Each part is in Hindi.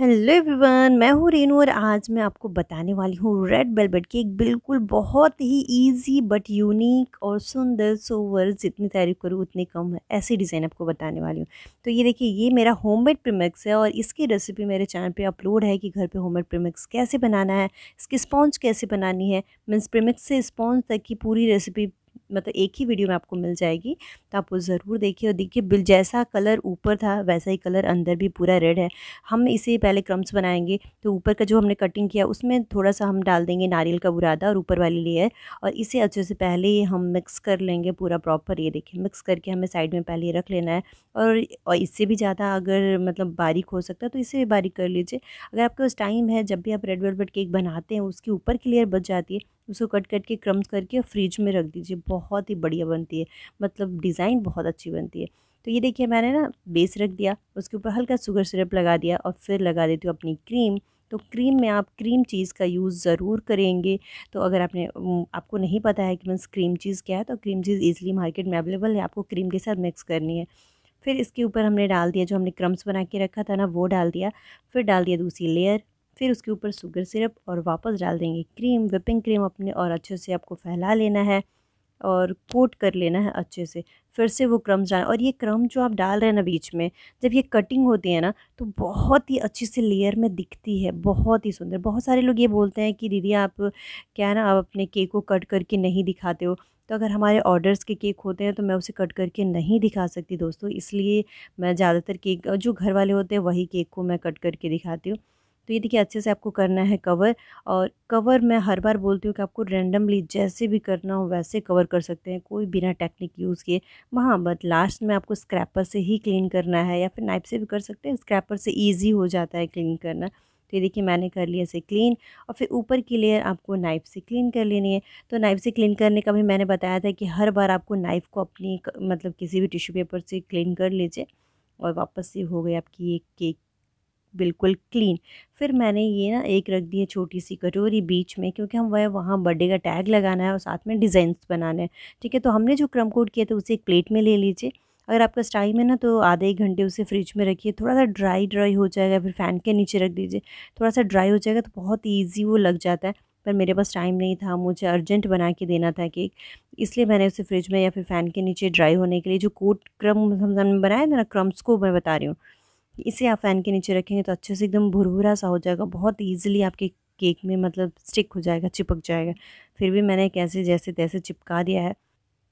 हेलो एवरीवन मैं हूँ रेनू और आज मैं आपको बताने वाली हूँ रेड बेलबेट की एक बिल्कुल बहुत ही इजी बट यूनिक और सुंदर सोवर जितनी तारीफ करूँ उतनी कम है ऐसी डिज़ाइन आपको बताने वाली हूँ तो ये देखिए ये मेरा होममेड प्रीमिक्स है और इसकी रेसिपी मेरे चैनल पे अपलोड है कि घर पे होममेड प्रीमिक्स कैसे बनाना है इसकी स्पॉन्ज कैसे बनानी है मीन्स प्रीमिक्स से स्पॉन्ज तक की पूरी रेसिपी मतलब एक ही वीडियो में आपको मिल जाएगी तो आप वो ज़रूर देखिए और देखिए बिल जैसा कलर ऊपर था वैसा ही कलर अंदर भी पूरा रेड है हम इसे पहले क्रम्स बनाएंगे तो ऊपर का जो हमने कटिंग किया उसमें थोड़ा सा हम डाल देंगे नारियल का बुरादा और ऊपर वाली लेयर और इसे अच्छे से पहले ही हम मिक्स कर लेंगे पूरा प्रॉपर ये देखिए मिक्स करके हमें साइड में पहले रख लेना है और, और इससे भी ज़्यादा अगर मतलब बारीक हो सकता है तो इसे भी बारीक कर लीजिए अगर आपके पास टाइम है जब भी आप रेड वेलवेट केक बनाते हैं उसके ऊपर की लेयर बच जाती है उसको कट कट के क्रम्स करके फ्रिज में रख दीजिए बहुत ही बढ़िया बनती है मतलब डिज़ाइन बहुत अच्छी बनती है तो ये देखिए मैंने ना बेस रख दिया उसके ऊपर हल्का शुगर सिरप लगा दिया और फिर लगा देती हूँ अपनी क्रीम तो क्रीम में आप क्रीम चीज़ का यूज़ ज़रूर करेंगे तो अगर आपने आपको नहीं पता है कि मैं क्रीम चीज़ क्या है तो क्रीम चीज़ ईजिली मार्केट में अवेलेबल है आपको क्रीम के साथ मिक्स करनी है फिर इसके ऊपर हमने डाल दिया जो हमने क्रम्स बना के रखा था ना वो डाल दिया फिर डाल दिया दूसरी लेयर फिर उसके ऊपर शुगर सिरप और वापस डाल देंगे क्रीम विपिंग क्रीम अपने और अच्छे से आपको फैला लेना है और कोट कर लेना है अच्छे से फिर से वो क्रम्स जाना और ये क्रम जो आप डाल रहे हैं ना बीच में जब ये कटिंग होती है ना तो बहुत ही अच्छे से लेयर में दिखती है बहुत ही सुंदर बहुत सारे लोग ये बोलते हैं कि दीदी आप क्या है ना आप अपने केक को कट करके नहीं दिखाते हो तो अगर हमारे ऑर्डर्स के केक होते हैं तो मैं उसे कट करके नहीं दिखा सकती दोस्तों इसलिए मैं ज़्यादातर केक जो घर वाले होते हैं वही केक को मैं कट करके दिखाती हूँ तो ये देखिए अच्छे से आपको करना है कवर और कवर मैं हर बार बोलती हूँ कि आपको रेंडमली जैसे भी करना हो वैसे कवर कर सकते हैं कोई बिना टेक्निक यूज़ किए वहाँ बट लास्ट में आपको स्क्रैपर से ही क्लीन करना है या फिर नाइफ से भी कर सकते हैं स्क्रैपर से ईजी हो जाता है क्लीन करना तो ये देखिए मैंने कर लिया इसे क्लीन और फिर ऊपर की लेयर आपको नाइफ़ से क्लीन कर लेनी है तो नाइफ़ से क्लीन करने का भी मैंने बताया था कि हर बार आपको नाइफ़ को अपनी मतलब किसी भी टिश्यू पेपर से क्लीन कर लीजिए और वापस से हो गई आपकी ये केक बिल्कुल क्लीन फिर मैंने ये ना एक रख दी है छोटी सी कटोरी बीच में क्योंकि हम वह वहाँ बर्थडे का टैग लगाना है और साथ में डिज़ाइंस बनाना है ठीक है तो हमने जो क्रम कोड किया था उसे एक प्लेट में ले लीजिए अगर आपका टाइम है ना तो आधे एक घंटे उसे फ्रिज में रखिए थोड़ा सा ड्राई ड्राई हो जाएगा फिर फ़ैन के नीचे रख दीजिए थोड़ा सा ड्राई हो जाएगा तो बहुत ईजी वो लग जाता है पर मेरे पास टाइम नहीं था मुझे अर्जेंट बना के देना था केक इसलिए मैंने उसे फ्रिज में या फिर फ़ैन के नीचे ड्राई होने के लिए जो कोट क्रम हमने बनाया था ना क्रम्स को मैं बता रही हूँ इसे आप फ़ैन के नीचे रखेंगे तो अच्छे से एकदम भुरभुरा सा हो जाएगा बहुत ईजिली आपके केक में मतलब स्टिक हो जाएगा चिपक जाएगा फिर भी मैंने कैसे जैसे तैसे चिपका दिया है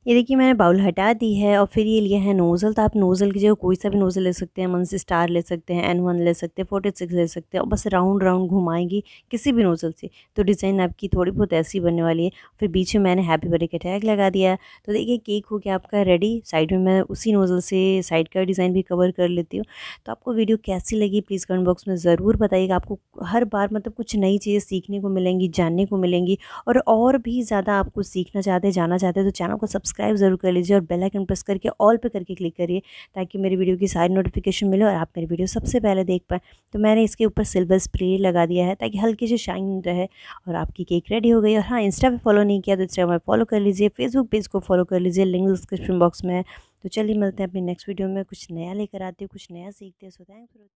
ये देखिए मैंने बाउल हटा दी है और फिर ये लिया है नोज़ल तो आप नोज़ल की जगह कोई सा भी नोज़ल ले सकते हैं मन से स्टार ले सकते हैं एन वन ले सकते हैं फोर्टी सिक्स ले सकते हैं और बस राउंड राउंड घुमाएंगी किसी भी नोज़ल से तो डिज़ाइन आपकी थोड़ी बहुत ऐसी बनने वाली है फिर बीच में मैंने हैप्पी बर्थडे का टैग लगा दिया तो देखिए केक हो गया आपका रेडी साइड में मैं उसी नोज़ल से साइड का डिज़ाइन भी कवर कर लेती हूँ तो आपको वीडियो कैसी लगी प्लीज़ कमेंट बॉक्स में ज़रूर बताइएगा आपको हर बार मतलब कुछ नई चीज़ें सीखने को मिलेंगी जानने को मिलेंगी और भी ज़्यादा आपको सीखना चाहते हैं जाना चाहते हैं तो चैनल को सबसे सब्सक्राइब ज़रूर कर लीजिए और बेल आइकन प्रेस करके ऑल पे करके क्लिक करिए ताकि मेरी वीडियो की सारी नोटिफिकेशन मिले और आप मेरी वीडियो सबसे पहले देख पाएँ तो मैंने इसके ऊपर सिल्वर स्प्रे लगा दिया है ताकि हल्की से शाइन रहे और आपकी केक रेडी हो गई और हाँ इंस्टा पर फॉलो नहीं किया तो इंस्टाग्राम पर फॉलो कर लीजिए फेसबुक पेज को फॉलो कर लीजिए लिंक डिस्क्रिप्शन बॉक्स में है तो चलिए मिलते हैं अपनी नेक्स्ट वीडियो में कुछ नया लेकर आती हूँ कुछ नया सीखते हैं सो थैंक